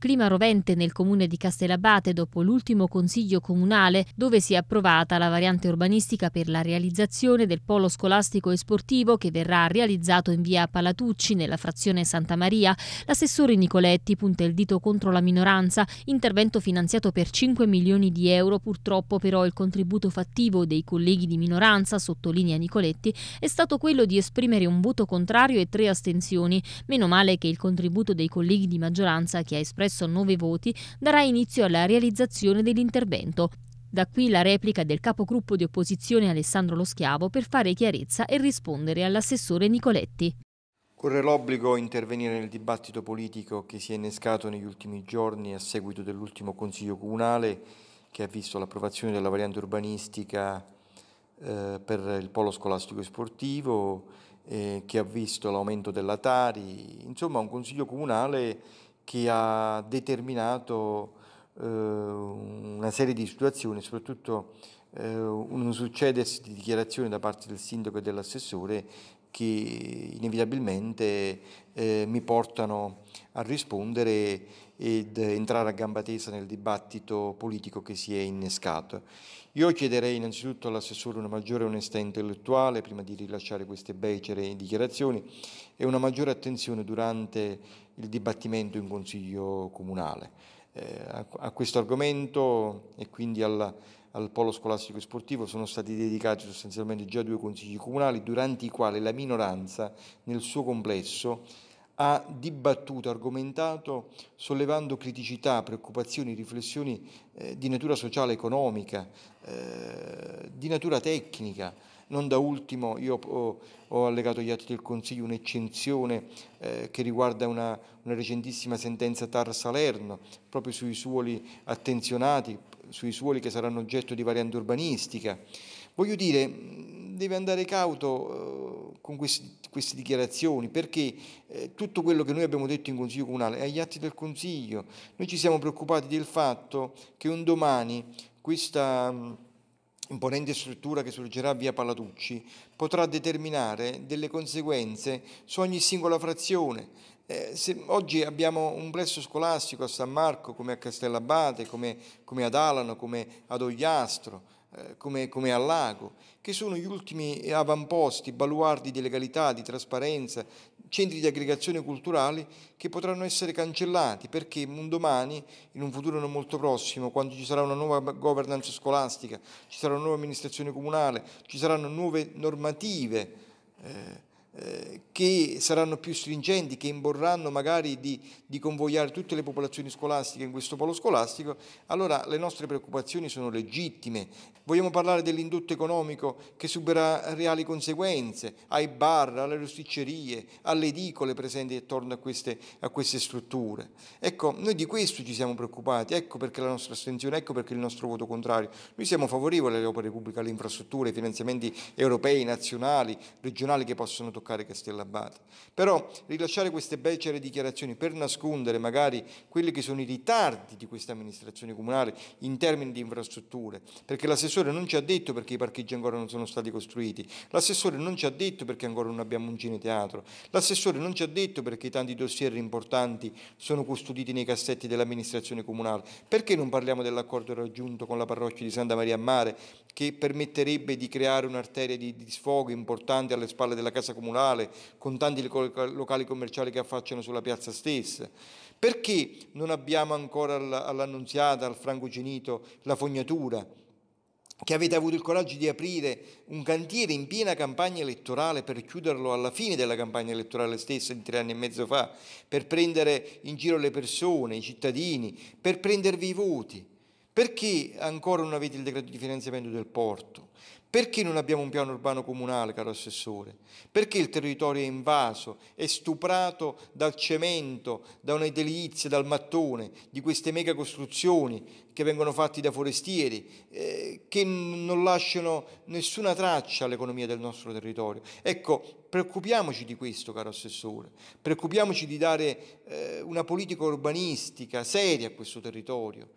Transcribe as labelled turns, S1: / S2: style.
S1: Clima rovente nel comune di Castellabate dopo l'ultimo consiglio comunale dove si è approvata la variante urbanistica per la realizzazione del polo scolastico e sportivo che verrà realizzato in via Palatucci nella frazione Santa Maria. L'assessore Nicoletti punta il dito contro la minoranza, intervento finanziato per 5 milioni di euro, purtroppo però il contributo fattivo dei colleghi di minoranza, sottolinea Nicoletti, è stato quello di esprimere un voto contrario e tre astensioni. Meno male che il contributo dei colleghi di maggioranza che ha espresso espresso 9 voti, darà inizio alla realizzazione dell'intervento. Da qui la replica del capogruppo di opposizione Alessandro Lo Schiavo per fare chiarezza e rispondere all'assessore Nicoletti.
S2: Corre l'obbligo intervenire nel dibattito politico che si è innescato negli ultimi giorni a seguito dell'ultimo Consiglio Comunale che ha visto l'approvazione della variante urbanistica eh, per il polo scolastico e sportivo, eh, che ha visto l'aumento della Tari, insomma un Consiglio Comunale che ha determinato eh, una serie di situazioni, soprattutto eh, un succedersi di dichiarazioni da parte del sindaco e dell'assessore che inevitabilmente eh, mi portano a rispondere ed entrare a gamba tesa nel dibattito politico che si è innescato. Io chiederei innanzitutto all'assessore una maggiore onestà intellettuale prima di rilasciare queste becere dichiarazioni e una maggiore attenzione durante il dibattimento in Consiglio Comunale. Eh, a, a questo argomento e quindi alla al polo scolastico e sportivo sono stati dedicati sostanzialmente già due consigli comunali durante i quali la minoranza nel suo complesso ha dibattuto, argomentato, sollevando criticità, preoccupazioni, riflessioni eh, di natura sociale, economica, eh, di natura tecnica. Non da ultimo io ho, ho allegato agli atti del Consiglio un'eccezione eh, che riguarda una, una recentissima sentenza TAR Salerno, proprio sui suoli attenzionati, sui suoli che saranno oggetto di variante urbanistica. Voglio dire, deve andare cauto eh, con questi, queste dichiarazioni perché eh, tutto quello che noi abbiamo detto in Consiglio Comunale è agli atti del Consiglio. Noi ci siamo preoccupati del fatto che un domani questa mm, imponente struttura che sorgerà via Palatucci potrà determinare delle conseguenze su ogni singola frazione. Eh, se, oggi abbiamo un plesso scolastico a San Marco, come a Castellabate, come, come ad Alano, come ad Ogliastro eh, come, come al lago, che sono gli ultimi avamposti, baluardi di legalità, di trasparenza, centri di aggregazione culturali che potranno essere cancellati perché un domani, in un futuro non molto prossimo, quando ci sarà una nuova governance scolastica, ci sarà una nuova amministrazione comunale, ci saranno nuove normative. Eh, eh, che saranno più stringenti, che imporranno magari di, di, convogliare tutte le popolazioni scolastiche in questo polo scolastico, allora le nostre preoccupazioni sono legittime. Vogliamo parlare dell'indotto economico che subirà reali conseguenze ai bar, alle rosticcerie, alle edicole presenti attorno a queste, a queste strutture. Ecco, noi di questo ci siamo preoccupati, ecco perché la nostra astensione, ecco perché il nostro voto contrario. Noi siamo favorevoli alle opere pubbliche, alle infrastrutture, ai finanziamenti europei, nazionali, regionali che possono toccare toccare Castellabate. Però rilasciare queste becere dichiarazioni per nascondere magari quelli che sono i ritardi di questa amministrazione comunale in termini di infrastrutture, perché l'assessore non ci ha detto perché i parcheggi ancora non sono stati costruiti, l'assessore non ci ha detto perché ancora non abbiamo un cineteatro, l'assessore non ci ha detto perché tanti dossier importanti sono custoditi nei cassetti dell'amministrazione comunale, perché non parliamo dell'accordo raggiunto con la parrocchia di Santa Maria a Mare che permetterebbe di creare un'arteria di, di sfogo importante alle spalle della casa comunale pastorale, con tanti locali commerciali che affacciano sulla piazza stessa. Perché non abbiamo ancora all'Annunziata, al Franco Francocinito, la fognatura? Che avete avuto il coraggio di aprire un cantiere in piena campagna elettorale per chiuderlo alla fine della campagna elettorale stessa, di tre anni e mezzo fa, per prendere in giro le persone, i cittadini, per prendervi i voti. Perché ancora non avete il decreto di finanziamento del porto? Perché non abbiamo un piano urbano comunale, caro assessore? Perché il territorio è invaso, è stuprato dal cemento, da un'edilizia, dal mattone, di queste mega costruzioni che vengono fatte da forestieri, eh, che non lasciano nessuna traccia all'economia del nostro territorio. Ecco, preoccupiamoci di questo, caro assessore, preoccupiamoci di dare eh, una politica urbanistica seria a questo territorio.